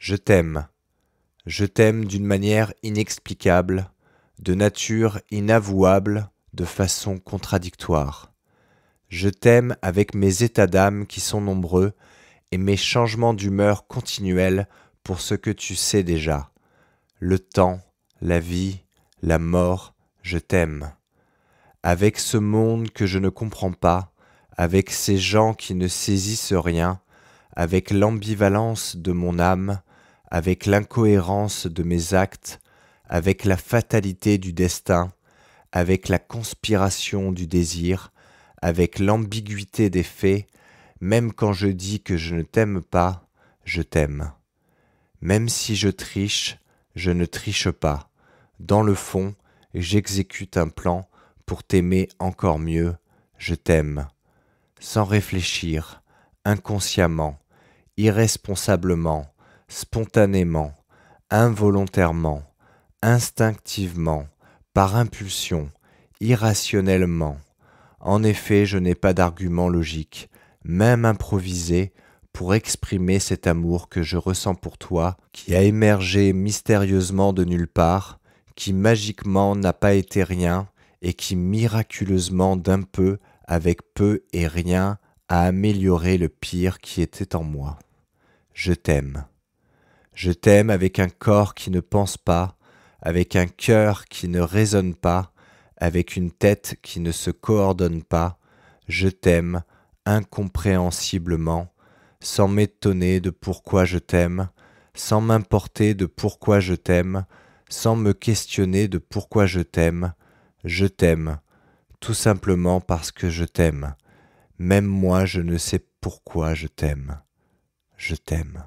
Je t'aime. Je t'aime d'une manière inexplicable, de nature inavouable, de façon contradictoire. Je t'aime avec mes états d'âme qui sont nombreux et mes changements d'humeur continuels pour ce que tu sais déjà. Le temps, la vie, la mort, je t'aime. Avec ce monde que je ne comprends pas, avec ces gens qui ne saisissent rien, avec l'ambivalence de mon âme, avec l'incohérence de mes actes, avec la fatalité du destin, avec la conspiration du désir, avec l'ambiguïté des faits, même quand je dis que je ne t'aime pas, je t'aime. Même si je triche, je ne triche pas. Dans le fond, j'exécute un plan pour t'aimer encore mieux, je t'aime. Sans réfléchir, inconsciemment, irresponsablement, spontanément, involontairement, instinctivement, par impulsion, irrationnellement. En effet, je n'ai pas d'argument logique, même improvisé, pour exprimer cet amour que je ressens pour toi, qui a émergé mystérieusement de nulle part, qui magiquement n'a pas été rien, et qui miraculeusement d'un peu, avec peu et rien, a amélioré le pire qui était en moi. Je t'aime. Je t'aime avec un corps qui ne pense pas, avec un cœur qui ne raisonne pas, avec une tête qui ne se coordonne pas. Je t'aime incompréhensiblement, sans m'étonner de pourquoi je t'aime, sans m'importer de pourquoi je t'aime, sans me questionner de pourquoi je t'aime. Je t'aime, tout simplement parce que je t'aime. Même moi, je ne sais pourquoi je t'aime. Je t'aime.